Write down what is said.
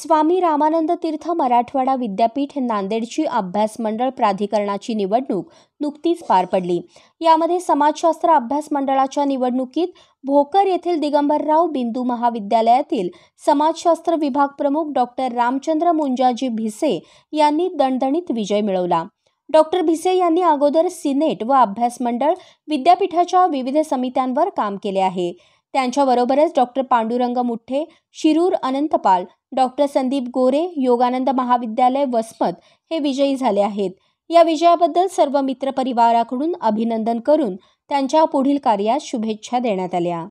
स्वामी रामानंद तीर्थ मराठवाडा विद्यापीठ नांदेडची अभ्यास मंडळ प्राधिकरणाची निवडणूक नुकतीच पार पडली यामध्ये समाजशास्त्र अभ्यास मंडळाच्या निवडणुकीत भोकर येथील दिगंबरराव बिंदू महाविद्यालयातील समाजशास्त्र विभाग प्रमुख डॉक्टर रामचंद्र मुंजाजी भिसे यांनी दणदणीत विजय मिळवला डॉक्टर भिसे यांनी अगोदर सिनेट व अभ्यास मंडळ विद्यापीठाच्या विविध समित्यांवर काम केले आहे त्यांच्याबरोबरच डॉक्टर पांडुरंग मुठ्ठे शिरूर अनंतपाल डॉक्टर संदीप गोरे योगानंद महाविद्यालय वसमत हे विजयी झाले आहेत या विजयाबद्दल सर्व मित्रपरिवाराकडून अभिनंदन करून त्यांच्या पुढील कार्यात शुभेच्छा देण्यात आल्या